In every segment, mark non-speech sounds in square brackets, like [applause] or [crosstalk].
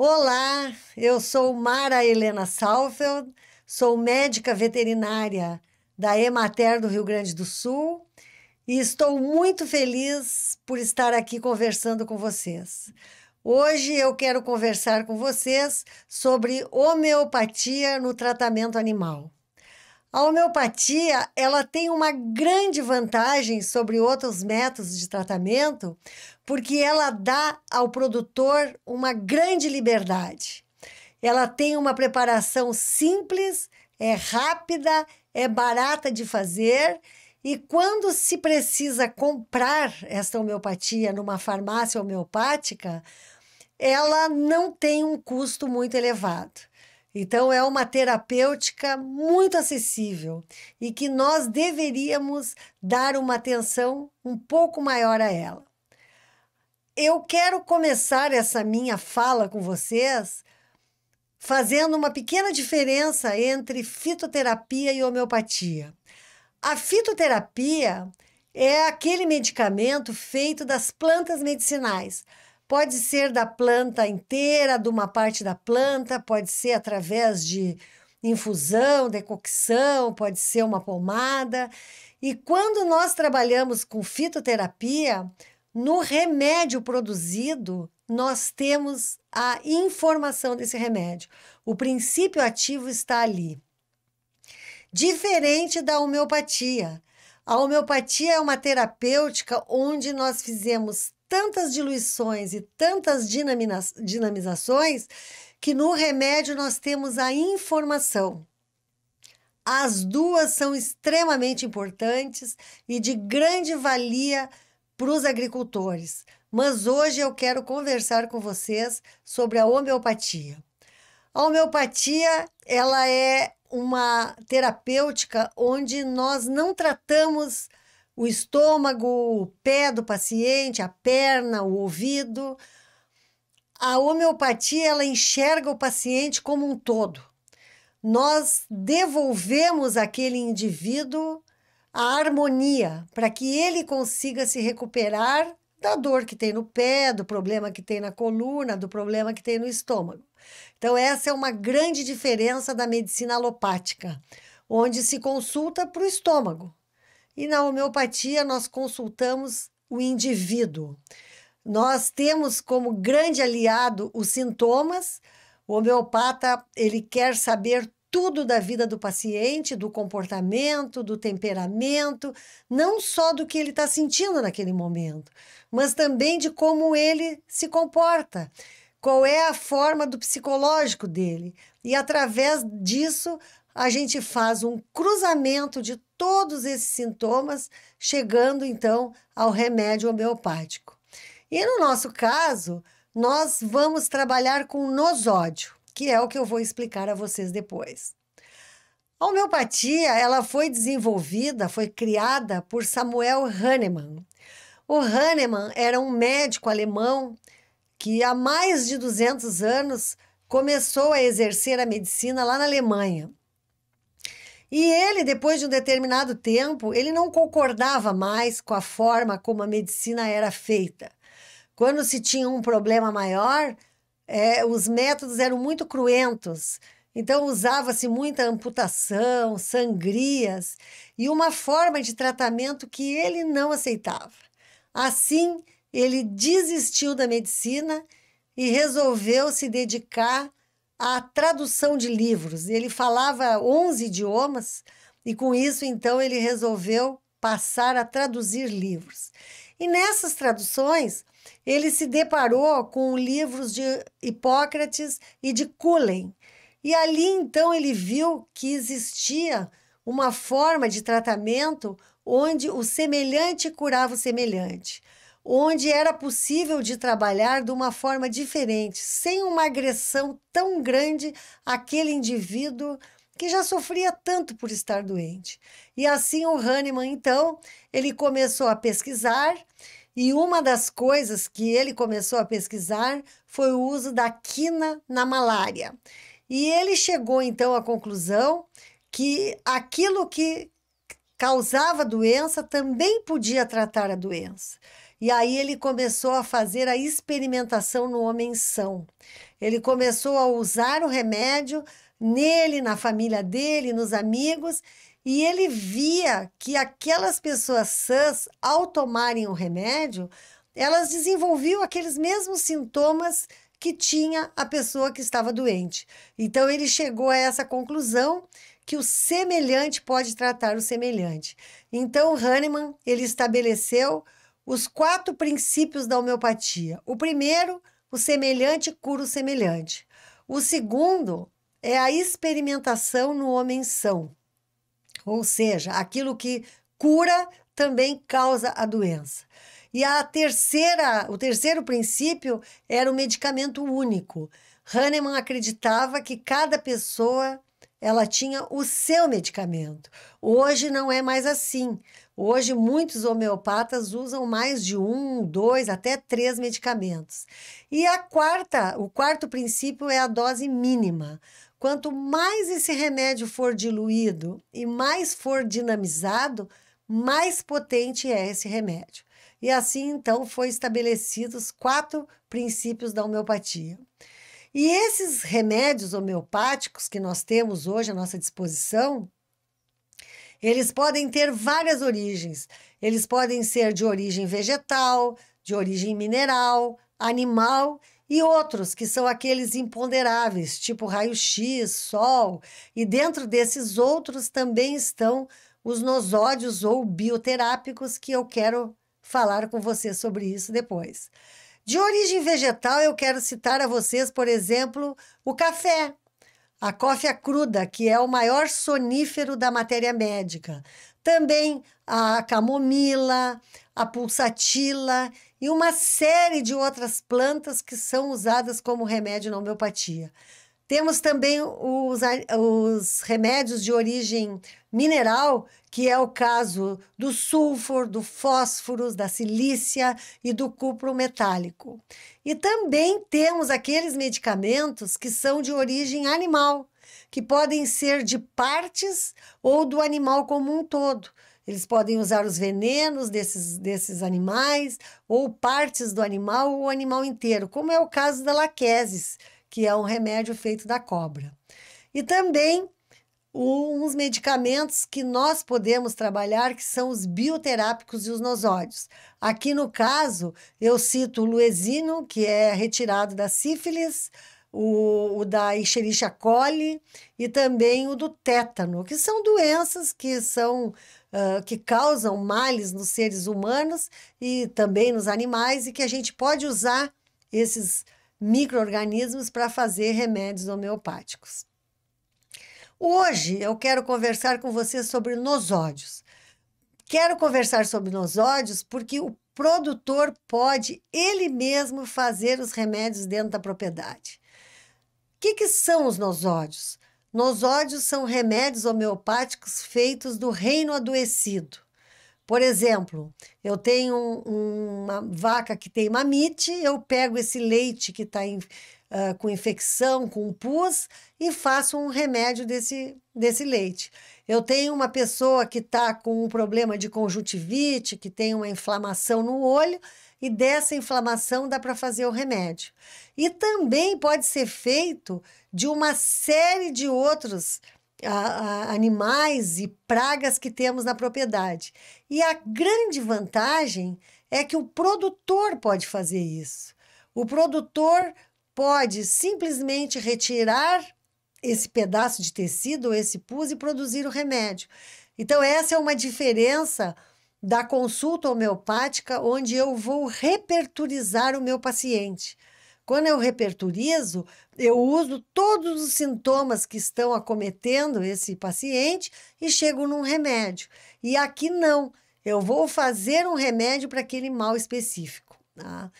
Olá, eu sou Mara Helena Salfeld, sou médica veterinária da Emater do Rio Grande do Sul e estou muito feliz por estar aqui conversando com vocês. Hoje eu quero conversar com vocês sobre homeopatia no tratamento animal. A homeopatia, ela tem uma grande vantagem sobre outros métodos de tratamento, porque ela dá ao produtor uma grande liberdade. Ela tem uma preparação simples, é rápida, é barata de fazer. E quando se precisa comprar esta homeopatia numa farmácia homeopática, ela não tem um custo muito elevado. Então, é uma terapêutica muito acessível e que nós deveríamos dar uma atenção um pouco maior a ela eu quero começar essa minha fala com vocês fazendo uma pequena diferença entre fitoterapia e homeopatia. A fitoterapia é aquele medicamento feito das plantas medicinais. Pode ser da planta inteira, de uma parte da planta, pode ser através de infusão, decocção, pode ser uma pomada. E quando nós trabalhamos com fitoterapia, no remédio produzido, nós temos a informação desse remédio. O princípio ativo está ali. Diferente da homeopatia. A homeopatia é uma terapêutica onde nós fizemos tantas diluições e tantas dinamizações que no remédio nós temos a informação. As duas são extremamente importantes e de grande valia para os agricultores, mas hoje eu quero conversar com vocês sobre a homeopatia. A homeopatia, ela é uma terapêutica onde nós não tratamos o estômago, o pé do paciente, a perna, o ouvido. A homeopatia, ela enxerga o paciente como um todo. Nós devolvemos aquele indivíduo a harmonia para que ele consiga se recuperar da dor que tem no pé, do problema que tem na coluna, do problema que tem no estômago. Então, essa é uma grande diferença da medicina alopática, onde se consulta para o estômago. E na homeopatia, nós consultamos o indivíduo. Nós temos como grande aliado os sintomas. O homeopata, ele quer saber tudo da vida do paciente, do comportamento, do temperamento, não só do que ele está sentindo naquele momento, mas também de como ele se comporta, qual é a forma do psicológico dele. E através disso, a gente faz um cruzamento de todos esses sintomas, chegando então ao remédio homeopático. E no nosso caso, nós vamos trabalhar com nosódio que é o que eu vou explicar a vocês depois. A homeopatia, ela foi desenvolvida, foi criada por Samuel Hahnemann. O Hahnemann era um médico alemão que há mais de 200 anos começou a exercer a medicina lá na Alemanha. E ele, depois de um determinado tempo, ele não concordava mais com a forma como a medicina era feita. Quando se tinha um problema maior, é, os métodos eram muito cruentos. Então, usava-se muita amputação, sangrias e uma forma de tratamento que ele não aceitava. Assim, ele desistiu da medicina e resolveu se dedicar à tradução de livros. Ele falava 11 idiomas e, com isso, então, ele resolveu passar a traduzir livros. E nessas traduções, ele se deparou com livros de Hipócrates e de Cullen. E ali então ele viu que existia uma forma de tratamento onde o semelhante curava o semelhante, onde era possível de trabalhar de uma forma diferente, sem uma agressão tão grande àquele indivíduo que já sofria tanto por estar doente. E assim o Hahnemann então, ele começou a pesquisar e uma das coisas que ele começou a pesquisar foi o uso da quina na malária. E ele chegou então à conclusão que aquilo que causava doença também podia tratar a doença. E aí ele começou a fazer a experimentação no homem são. Ele começou a usar o remédio nele, na família dele, nos amigos, e ele via que aquelas pessoas sãs, ao tomarem o remédio, elas desenvolviam aqueles mesmos sintomas que tinha a pessoa que estava doente. Então ele chegou a essa conclusão que o semelhante pode tratar o semelhante. Então Hahnemann ele estabeleceu os quatro princípios da homeopatia. O primeiro, o semelhante cura o semelhante. O segundo é a experimentação no homem são. Ou seja, aquilo que cura também causa a doença. E a terceira, o terceiro princípio era o medicamento único. Hahnemann acreditava que cada pessoa ela tinha o seu medicamento. Hoje não é mais assim. Hoje muitos homeopatas usam mais de um, dois, até três medicamentos. E a quarta, o quarto princípio é a dose mínima. Quanto mais esse remédio for diluído e mais for dinamizado, mais potente é esse remédio. E assim, então, foram estabelecidos quatro princípios da homeopatia. E esses remédios homeopáticos que nós temos hoje à nossa disposição, eles podem ter várias origens. Eles podem ser de origem vegetal, de origem mineral, animal e outros que são aqueles imponderáveis, tipo raio-x, sol, e dentro desses outros também estão os nosódios ou bioterápicos, que eu quero falar com você sobre isso depois. De origem vegetal, eu quero citar a vocês, por exemplo, o café, a cófia cruda, que é o maior sonífero da matéria médica. Também a camomila, a pulsatila e uma série de outras plantas que são usadas como remédio na homeopatia. Temos também os, os remédios de origem mineral, que é o caso do sulfur, do fósforo, da silícia e do cupro metálico. E também temos aqueles medicamentos que são de origem animal, que podem ser de partes ou do animal como um todo eles podem usar os venenos desses, desses animais, ou partes do animal, ou o animal inteiro, como é o caso da laquesis, que é um remédio feito da cobra. E também uns medicamentos que nós podemos trabalhar, que são os bioterápicos e os nosóides. Aqui no caso, eu cito o luesino, que é retirado da sífilis, o, o da Escherichia coli e também o do tétano, que são doenças que são uh, que causam males nos seres humanos e também nos animais, e que a gente pode usar esses micro-organismos para fazer remédios homeopáticos. Hoje eu quero conversar com você sobre nosódios. Quero conversar sobre nosódios porque o produtor pode ele mesmo fazer os remédios dentro da propriedade. O que, que são os nosódios? ódios são remédios homeopáticos feitos do reino adoecido. Por exemplo, eu tenho um, uma vaca que tem mamite, eu pego esse leite que está uh, ah, com infecção, com pus, e faço um remédio desse, desse leite. Eu tenho uma pessoa que está com um problema de conjuntivite, que tem uma inflamação no olho, e dessa inflamação dá para fazer o remédio. E também pode ser feito de uma série de outros a, a, animais e pragas que temos na propriedade. E a grande vantagem é que o produtor pode fazer isso. O produtor pode simplesmente retirar esse pedaço de tecido, esse pus e produzir o remédio. Então, essa é uma diferença da consulta homeopática, onde eu vou reperturizar o meu paciente. Quando eu reperturizo, eu uso todos os sintomas que estão acometendo esse paciente e chego num remédio. E aqui não, eu vou fazer um remédio para aquele mal específico. Tá?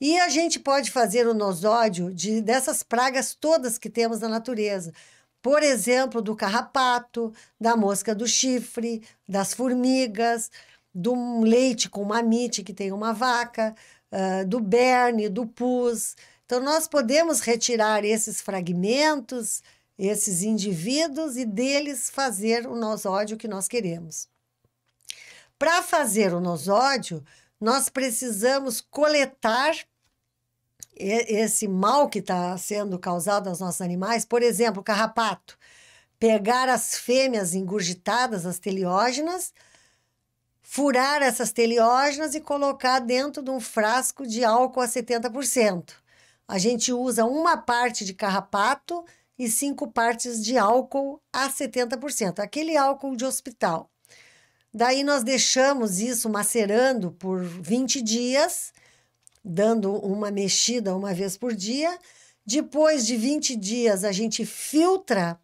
E a gente pode fazer o nosódio de, dessas pragas todas que temos na natureza. Por exemplo, do carrapato, da mosca do chifre, das formigas, do leite com mamite que tem uma vaca, uh, do berne, do pus. Então, nós podemos retirar esses fragmentos, esses indivíduos e deles fazer o nosódio que nós queremos. Para fazer o nosódio, nós precisamos coletar esse mal que está sendo causado aos nossos animais, por exemplo, carrapato. Pegar as fêmeas engurgitadas, as teleógenas, furar essas teleógenas e colocar dentro de um frasco de álcool a 70%. A gente usa uma parte de carrapato e cinco partes de álcool a 70%, aquele álcool de hospital. Daí nós deixamos isso macerando por 20 dias, dando uma mexida uma vez por dia. Depois de 20 dias, a gente filtra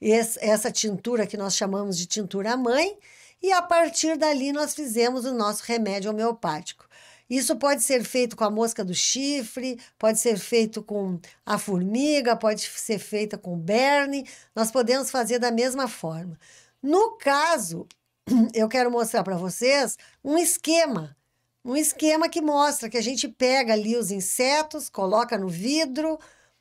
essa tintura que nós chamamos de tintura mãe e a partir dali nós fizemos o nosso remédio homeopático. Isso pode ser feito com a mosca do chifre, pode ser feito com a formiga, pode ser feita com berne, nós podemos fazer da mesma forma. No caso, [clears throat] eu quero mostrar para vocês um esquema, um esquema que mostra que a gente pega ali os insetos, coloca no vidro,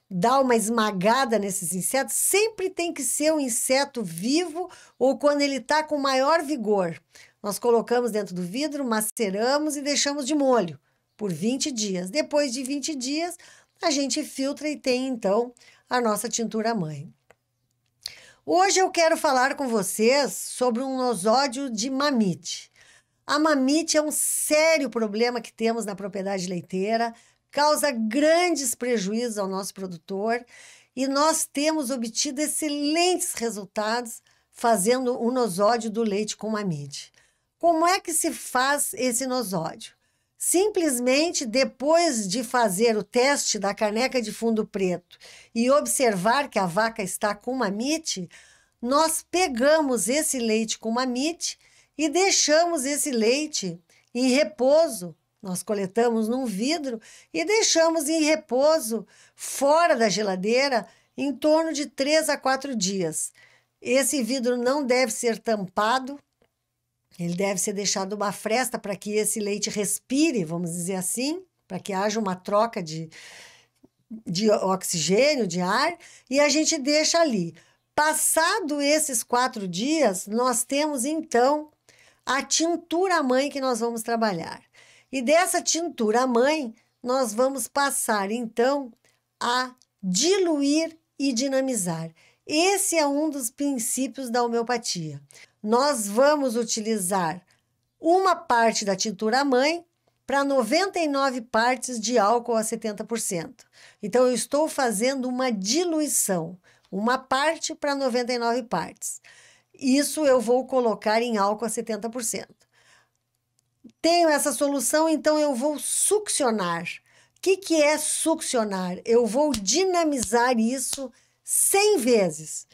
dar uma esmagada nesses insetos, sempre tem que ser um inseto vivo ou quando ele está com maior vigor. Nós colocamos dentro do vidro, maceramos e deixamos de molho por 20 dias. Depois de 20 dias, a gente filtra e tem então a nossa tintura mãe. Hoje eu quero falar com vocês sobre um nosódio de mamite. A mamite é um sério problema que temos na propriedade leiteira causa grandes prejuízos ao nosso produtor e nós temos obtido excelentes resultados fazendo o nosódio do leite com mamide. Como é que se faz esse nosódio? Simplesmente depois de fazer o teste da caneca de fundo preto e observar que a vaca está com mamite, nós pegamos esse leite com mamite e deixamos esse leite em repouso nós coletamos num vidro e deixamos em repouso, fora da geladeira, em torno de três a quatro dias. Esse vidro não deve ser tampado, ele deve ser deixado uma fresta para que esse leite respire, vamos dizer assim, para que haja uma troca de, de oxigênio, de ar, e a gente deixa ali. Passado esses quatro dias, nós temos então a tintura mãe que nós vamos trabalhar. E dessa tintura mãe, nós vamos passar então a diluir e dinamizar. Esse é um dos princípios da homeopatia. Nós vamos utilizar uma parte da tintura mãe para 99 partes de álcool a 70%. Então, eu estou fazendo uma diluição, uma parte para 99 partes. Isso eu vou colocar em álcool a 70% tenho essa solução, então eu vou succionar. O que, que é succionar? Eu vou dinamizar isso 100 vezes.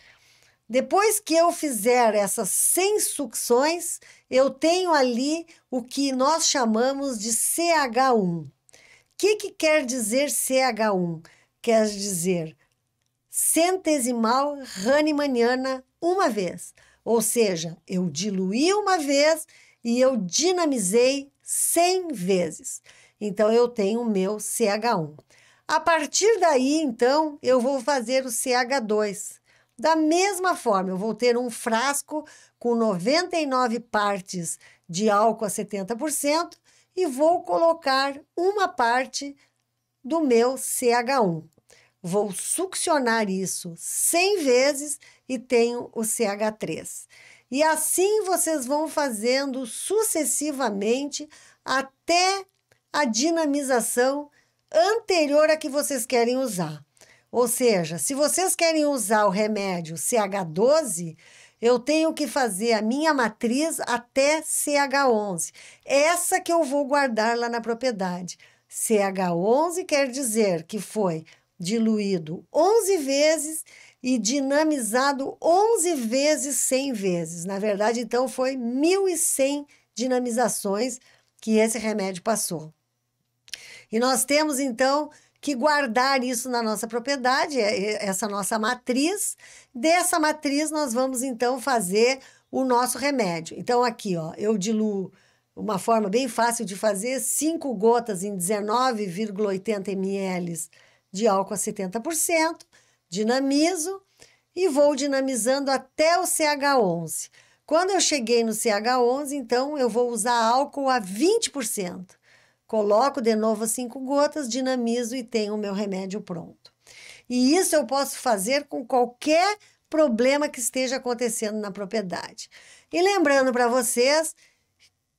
Depois que eu fizer essas 100 sucções, eu tenho ali o que nós chamamos de CH1. O que, que quer dizer CH1? Quer dizer centesimal Hahnemanniana uma vez. Ou seja, eu diluí uma vez e eu dinamizei 100 vezes. Então eu tenho o meu CH1. A partir daí, então, eu vou fazer o CH2. Da mesma forma, eu vou ter um frasco com 99 partes de álcool a 70% e vou colocar uma parte do meu CH1. Vou succionar isso 100 vezes e tenho o CH3. E assim vocês vão fazendo sucessivamente até a dinamização anterior a que vocês querem usar. Ou seja, se vocês querem usar o remédio CH12, eu tenho que fazer a minha matriz até CH11. Essa que eu vou guardar lá na propriedade. CH11 quer dizer que foi diluído 11 vezes e dinamizado 11 vezes 100 vezes. Na verdade, então, foi 1.100 dinamizações que esse remédio passou. E nós temos, então, que guardar isso na nossa propriedade, é, é, essa nossa matriz. Dessa matriz, nós vamos, então, fazer o nosso remédio. Então, aqui, ó, eu diluo uma forma bem fácil de fazer, 5 gotas em 19,80 ml de álcool a 70%, dinamizo e vou dinamizando até o CH11. Quando eu cheguei no CH11, então eu vou usar álcool a 20%. Coloco de novo cinco 5 gotas, dinamizo e tenho o meu remédio pronto. E isso eu posso fazer com qualquer problema que esteja acontecendo na propriedade. E lembrando para vocês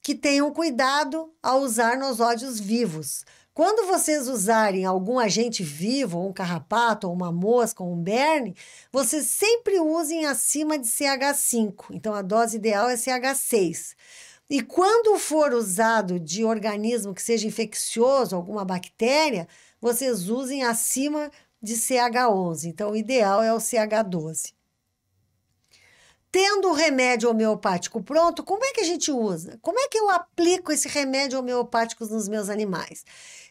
que tenham cuidado ao usar nos ódios vivos, quando vocês usarem algum agente vivo, um carrapato, uma mosca, um berne, vocês sempre usem acima de CH5. Então a dose ideal é CH6. E quando for usado de organismo que seja infeccioso, alguma bactéria, vocês usem acima de CH11. Então o ideal é o CH12 tendo o remédio homeopático pronto, como é que a gente usa? Como é que eu aplico esse remédio homeopático nos meus animais?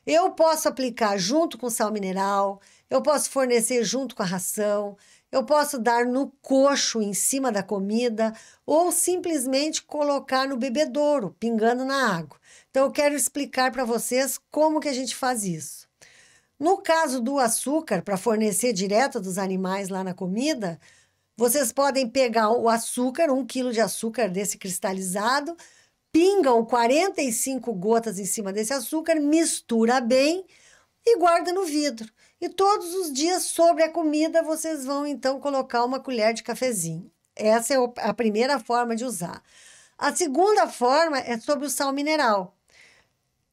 Eu posso aplicar junto com sal mineral, eu posso fornecer junto com a ração, eu posso dar no coxo em cima da comida ou simplesmente colocar no bebedouro, pingando na água. Então eu quero explicar para vocês como que a gente faz isso. No caso do açúcar, para fornecer direto dos animais lá na comida, vocês podem pegar o açúcar, um quilo de açúcar desse cristalizado, pingam 45 gotas em cima desse açúcar, mistura bem e guarda no vidro. E todos os dias sobre a comida vocês vão então colocar uma colher de cafezinho. Essa é a primeira forma de usar. A segunda forma é sobre o sal mineral.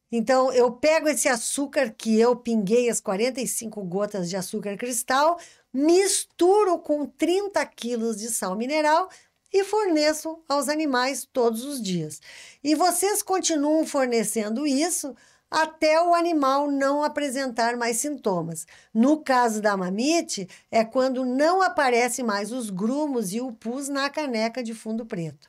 Então, eu pego esse açúcar que eu pinguei, as 45 gotas de açúcar cristal, misturo com 30 quilos de sal mineral e forneço aos animais todos os dias. E vocês continuam fornecendo isso até o animal não apresentar mais sintomas. No caso da mamite, é quando não aparecem mais os grumos e o pus na caneca de fundo preto.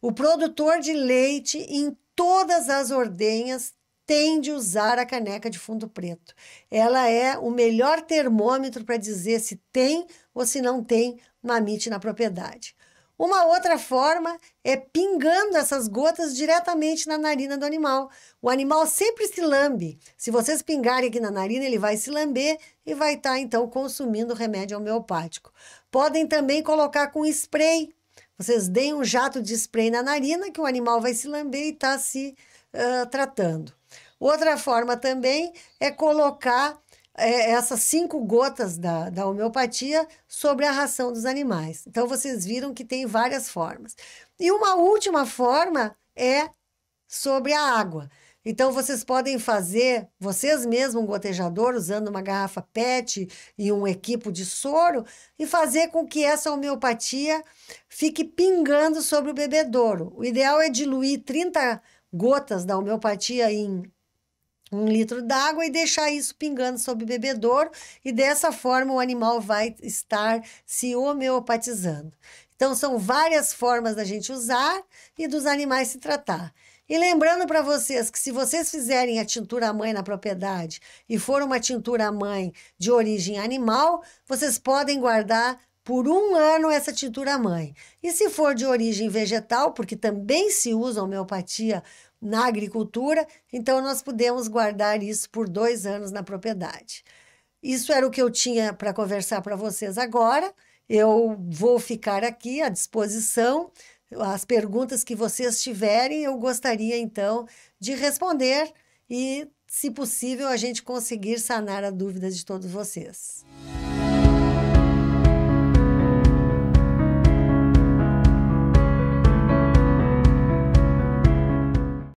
O produtor de leite em todas as ordenhas tem de usar a caneca de fundo preto. Ela é o melhor termômetro para dizer se tem ou se não tem mamite na propriedade. Uma outra forma é pingando essas gotas diretamente na narina do animal. O animal sempre se lambe. Se vocês pingarem aqui na narina, ele vai se lamber e vai estar tá, então consumindo remédio homeopático. Podem também colocar com spray. Vocês deem um jato de spray na narina que o animal vai se lamber e está se uh, tratando. Outra forma também é colocar é, essas cinco gotas da, da homeopatia sobre a ração dos animais. Então, vocês viram que tem várias formas. E uma última forma é sobre a água. Então, vocês podem fazer, vocês mesmos, um gotejador, usando uma garrafa PET e um equipo de soro, e fazer com que essa homeopatia fique pingando sobre o bebedouro. O ideal é diluir 30 gotas da homeopatia em um litro d'água e deixar isso pingando sob o bebedouro, e dessa forma o animal vai estar se homeopatizando. Então, são várias formas da gente usar e dos animais se tratar. E lembrando para vocês que se vocês fizerem a tintura mãe na propriedade e for uma tintura mãe de origem animal, vocês podem guardar por um ano essa tintura mãe. E se for de origem vegetal, porque também se usa homeopatia na agricultura, então nós podemos guardar isso por dois anos na propriedade. Isso era o que eu tinha para conversar para vocês agora. Eu vou ficar aqui à disposição. As perguntas que vocês tiverem, eu gostaria então de responder e, se possível, a gente conseguir sanar a dúvida de todos vocês.